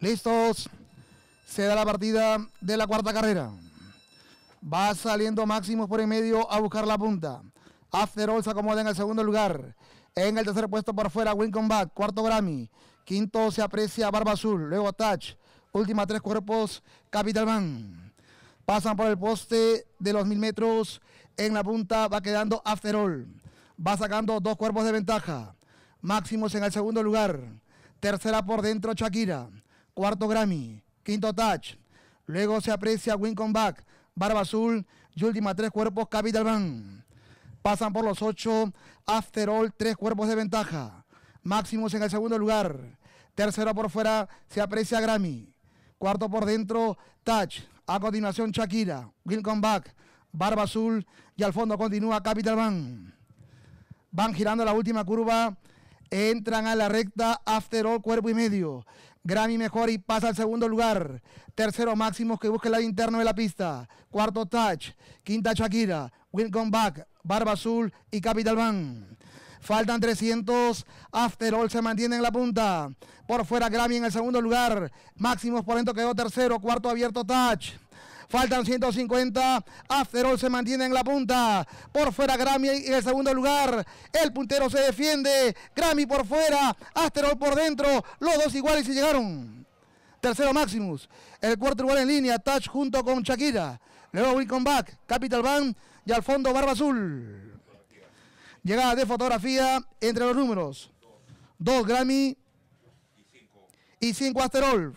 Listos. Se da la partida de la cuarta carrera. Va saliendo Máximos por en medio a buscar la punta. All se acomoda en el segundo lugar. En el tercer puesto por fuera, Wincom Back, cuarto Grammy. Quinto se aprecia Barba Azul, luego Touch. Última tres cuerpos, Capital Man. Pasan por el poste de los mil metros. En la punta va quedando All. Va sacando dos cuerpos de ventaja. Máximos en el segundo lugar. Tercera por dentro, Shakira cuarto Grammy, quinto Touch. Luego se aprecia Come Back, Barba Azul y última tres cuerpos Capital Van. Pasan por los ocho After All, tres cuerpos de ventaja. Máximos en el segundo lugar. Tercero por fuera se aprecia Grammy. Cuarto por dentro, Touch. A continuación, Shakira, Come Back, Barba Azul y al fondo continúa Capital Van. Van girando la última curva Entran a la recta after all cuerpo y medio. Grammy mejor y pasa al segundo lugar. Tercero Máximo que busca el lado interno de la pista. Cuarto Touch. Quinta Shakira. Welcome Back. Barba Azul y Capital Van. Faltan 300. After All se mantiene en la punta. Por fuera Grammy en el segundo lugar. Máximos por dentro quedó tercero. Cuarto abierto Touch. Faltan 150. Asterol se mantiene en la punta. Por fuera Grammy en el segundo lugar. El puntero se defiende. Grammy por fuera. Asterol por dentro. Los dos iguales y llegaron. Tercero Maximus. El cuarto igual en línea. Touch junto con Shakira. Luego Welcome Back. Capital Band Y al fondo Barba Azul. Llegada de fotografía entre los números. Dos Grammy y cinco Asterol.